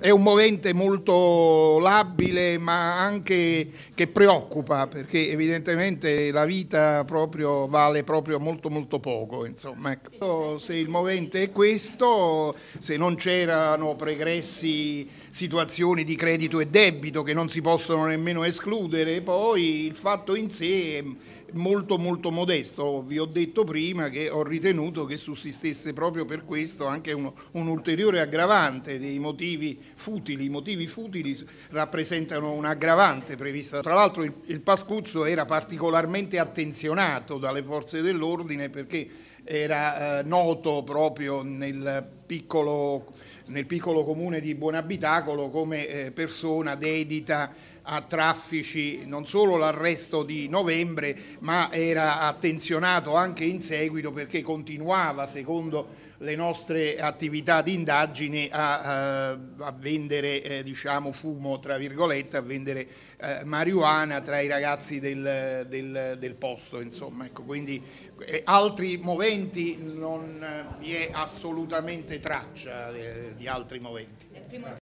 è un movente molto labile ma anche che preoccupa perché evidentemente la vita proprio vale proprio molto molto poco. Ecco. Se il movente è questo, se non c'erano pregressi situazioni di credito e debito che non si possono nemmeno escludere, poi il fatto in sé molto molto modesto. Vi ho detto prima che ho ritenuto che sussistesse proprio per questo anche uno, un ulteriore aggravante dei motivi futili. I motivi futili rappresentano un aggravante previsto, Tra l'altro il, il Pascuzzo era particolarmente attenzionato dalle forze dell'ordine perché era eh, noto proprio nel piccolo, nel piccolo, comune di Buonabitacolo come eh, persona dedita a traffici, non solo l'arresto di novembre, ma era attenzionato anche in seguito perché continuava, secondo le nostre attività di indagine, a, eh, a vendere eh, diciamo, fumo, tra virgolette, a vendere eh, marijuana tra i ragazzi del, del, del posto. Insomma. Ecco, quindi eh, altri moventi non eh, vi è assolutamente traccia eh, di altri moventi.